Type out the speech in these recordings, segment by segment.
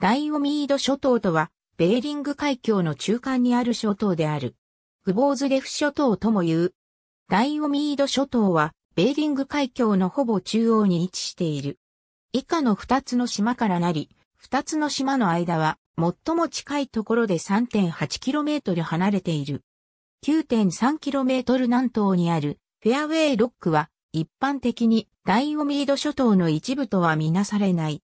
ライオミード諸島とは、ベーリング海峡の中間にある諸島である。グボーズレフ諸島とも言う。ライオミード諸島は、ベーリング海峡のほぼ中央に位置している。以下の二つの島からなり、二つの島の間は、最も近いところで 3.8km 離れている。9.3km 南東にあるフェアウェイロックは、一般的にライオミード諸島の一部とはみなされない。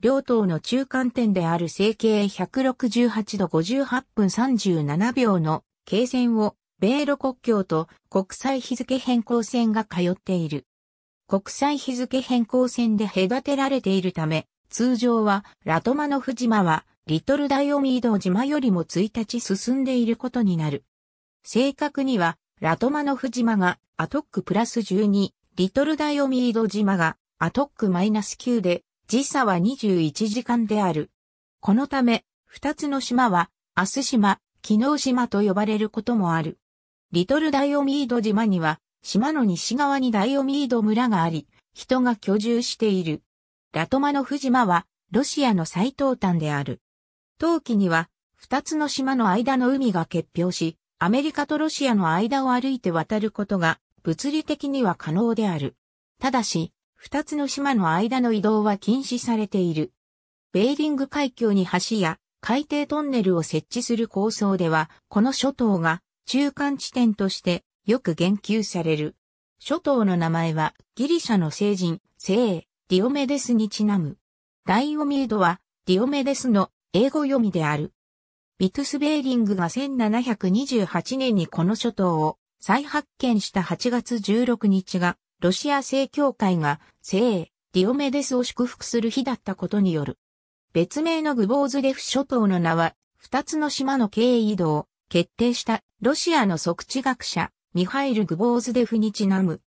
両党の中間点である整形168度58分37秒の経線を米ロ国境と国際日付変更線が通っている。国際日付変更線で隔てられているため、通常はラトマノフ島はリトルダイオミード島よりも1日進んでいることになる。正確にはラトマノフ島がアトックプラス12、リトルダイオミード島がアトックマイナス9で時差は21時間である。このため、二つの島は、明日島、昨日島と呼ばれることもある。リトルダイオミード島には、島の西側にダイオミード村があり、人が居住している。ラトマノフ島は、ロシアの最東端である。冬季には、二つの島の間の海が結氷し、アメリカとロシアの間を歩いて渡ることが、物理的には可能である。ただし、二つの島の間の移動は禁止されている。ベーリング海峡に橋や海底トンネルを設置する構想では、この諸島が中間地点としてよく言及される。諸島の名前はギリシャの聖人、聖、ディオメデスにちなむ。ダイオミードはディオメデスの英語読みである。ビトゥス・ベーリングが1728年にこの諸島を再発見した8月16日がロシア正教会が聖ディオメデスを祝福する日だったことによる。別名のグボーズデフ諸島の名は、二つの島の経緯移動決定したロシアの即地学者、ミハイル・グボーズデフにちなむ。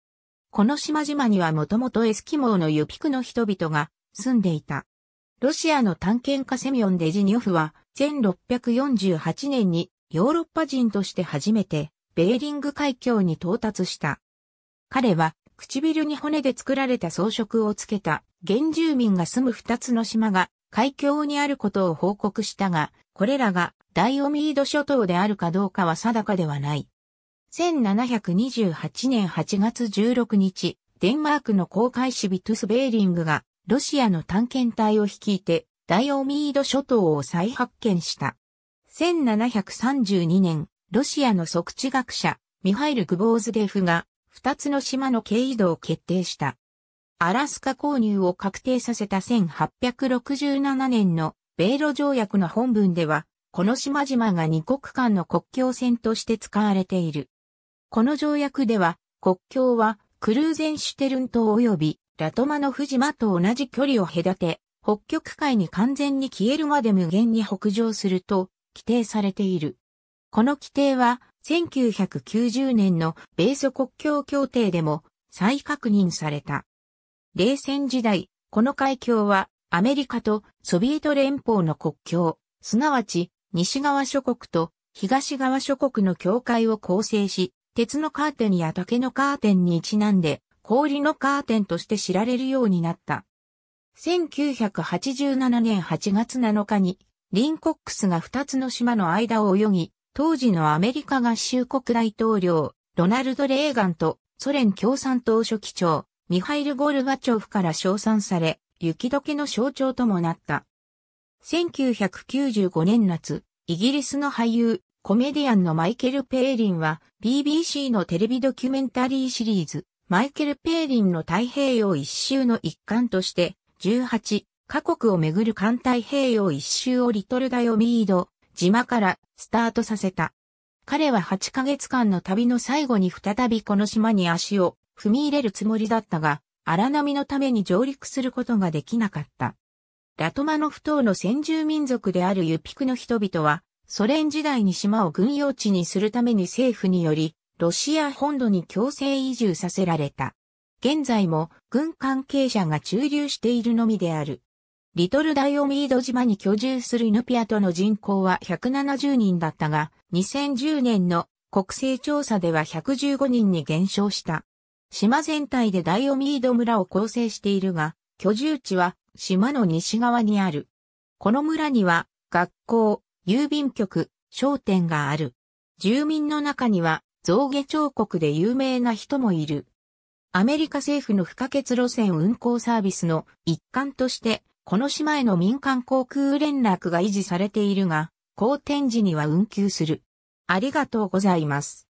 この島々にはもともとエスキモーのユピクの人々が住んでいた。ロシアの探検家セミオン・デジニョフは、1648年にヨーロッパ人として初めて、ベーリング海峡に到達した。彼は、唇に骨で作られた装飾をつけた原住民が住む二つの島が海峡にあることを報告したが、これらがダイオミード諸島であるかどうかは定かではない。1728年8月16日、デンマークの航海士ビトゥス・ベーリングがロシアの探検隊を率いてダイオミード諸島を再発見した。1732年、ロシアの即地学者、ミハイル・グボーズデフが二つの島の経緯度を決定した。アラスカ購入を確定させた1867年の米ロ条約の本文では、この島々が二国間の国境線として使われている。この条約では、国境はクルーゼンシュテルン島及びラトマノフ島と同じ距離を隔て、北極海に完全に消えるまで無限に北上すると規定されている。この規定は1990年の米ソ国境協定でも再確認された。冷戦時代、この海峡はアメリカとソビエト連邦の国境、すなわち西側諸国と東側諸国の境界を構成し、鉄のカーテンや竹のカーテンにちなんで氷のカーテンとして知られるようになった。1987年8月7日にリンコックスが2つの島の間を泳ぎ、当時のアメリカ合衆国大統領、ロナルド・レーガンとソ連共産党書記長、ミハイル・ゴルバチョフから称賛され、雪解けの象徴ともなった。1995年夏、イギリスの俳優、コメディアンのマイケル・ペーリンは BBC のテレビドキュメンタリーシリーズ、マイケル・ペーリンの太平洋一周の一環として、18カ国をめぐる環太平洋一周をリトル・ダヨミード、島からスタートさせた。彼は8ヶ月間の旅の最後に再びこの島に足を踏み入れるつもりだったが、荒波のために上陸することができなかった。ラトマノフ島の先住民族であるユピクの人々は、ソ連時代に島を軍用地にするために政府により、ロシア本土に強制移住させられた。現在も軍関係者が駐留しているのみである。リトルダイオミード島に居住するイヌピアトの人口は170人だったが、2010年の国勢調査では115人に減少した。島全体でダイオミード村を構成しているが、居住地は島の西側にある。この村には学校、郵便局、商店がある。住民の中には象牙彫刻で有名な人もいる。アメリカ政府の不可欠路線運行サービスの一環としてこの島への民間航空連絡が維持されているが、好天時には運休する。ありがとうございます。